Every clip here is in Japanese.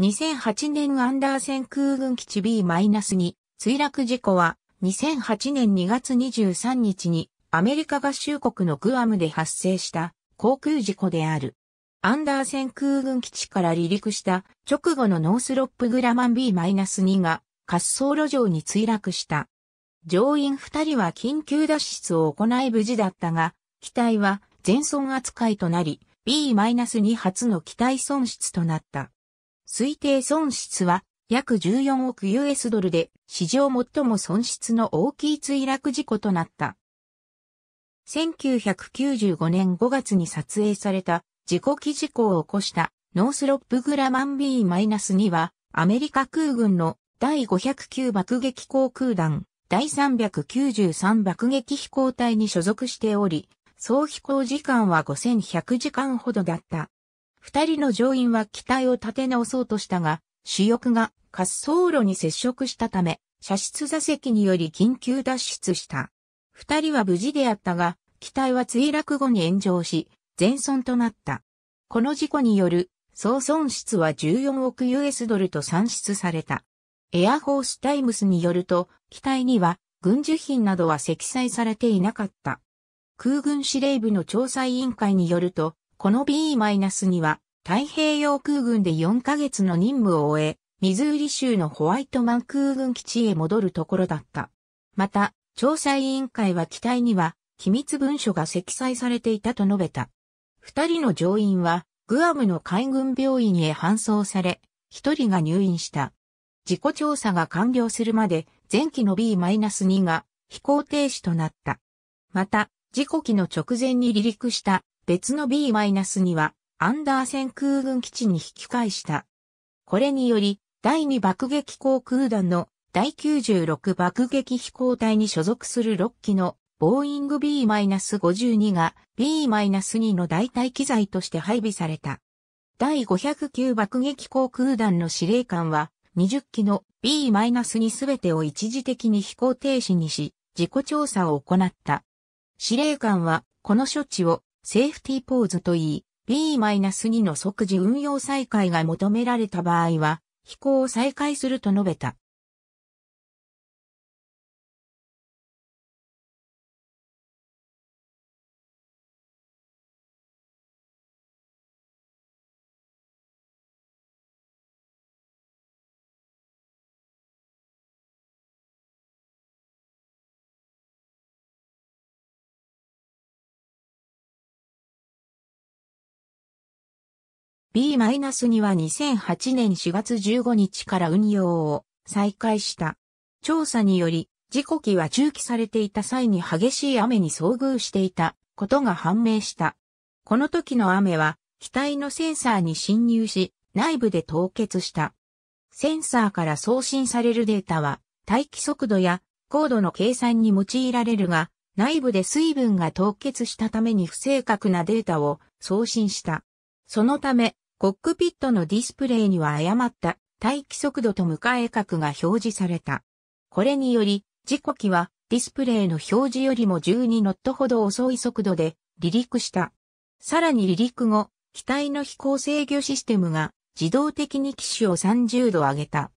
2008年アンダーセン空軍基地 B-2 墜落事故は2008年2月23日にアメリカ合衆国のグアムで発生した航空事故である。アンダーセン空軍基地から離陸した直後のノースロップグラマン B-2 が滑走路上に墜落した。乗員2人は緊急脱出を行い無事だったが、機体は全損扱いとなり、B-2 初の機体損失となった。推定損失は約14億 US ドルで史上最も損失の大きい墜落事故となった。1995年5月に撮影された事故機事故を起こしたノースロップグラマン B-2 はアメリカ空軍の第509爆撃航空団第393爆撃飛行隊に所属しており、総飛行時間は5100時間ほどだった。二人の乗員は機体を立て直そうとしたが、主翼が滑走路に接触したため、射出座席により緊急脱出した。二人は無事であったが、機体は墜落後に炎上し、全損となった。この事故による総損失は14億 US ドルと算出された。エアフォースタイムスによると、機体には軍需品などは積載されていなかった。空軍司令部の調査委員会によると、この B- には太平洋空軍で4ヶ月の任務を終え、ミズーリ州のホワイトマン空軍基地へ戻るところだった。また、調査委員会は機体には機密文書が積載されていたと述べた。二人の乗員はグアムの海軍病院へ搬送され、一人が入院した。事故調査が完了するまで前期の B-2 が飛行停止となった。また、事故機の直前に離陸した別の B-2 はアンダーセン空軍基地に引き返した。これにより、第2爆撃航空団の第96爆撃飛行隊に所属する6機のボーイング B-52 が B-2 の代替機材として配備された。第509爆撃航空団の司令官は20機の B-2 すべてを一時的に飛行停止にし、自己調査を行った。司令官はこの処置をセーフティーポーズと言い、B-2 の即時運用再開が求められた場合は、飛行を再開すると述べた。B-2 は2008年4月15日から運用を再開した。調査により、事故機は中期されていた際に激しい雨に遭遇していたことが判明した。この時の雨は、機体のセンサーに侵入し、内部で凍結した。センサーから送信されるデータは、待機速度や高度の計算に用いられるが、内部で水分が凍結したために不正確なデータを送信した。そのため、コックピットのディスプレイには誤った待機速度と向かえ角が表示された。これにより、事故機はディスプレイの表示よりも12ノットほど遅い速度で離陸した。さらに離陸後、機体の飛行制御システムが自動的に機種を30度上げた。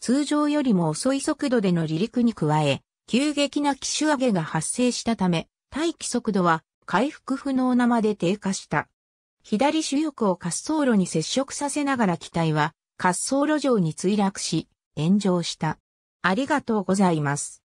通常よりも遅い速度での離陸に加え、急激な機種上げが発生したため、待機速度は回復不能なまで低下した。左主翼を滑走路に接触させながら機体は滑走路上に墜落し、炎上した。ありがとうございます。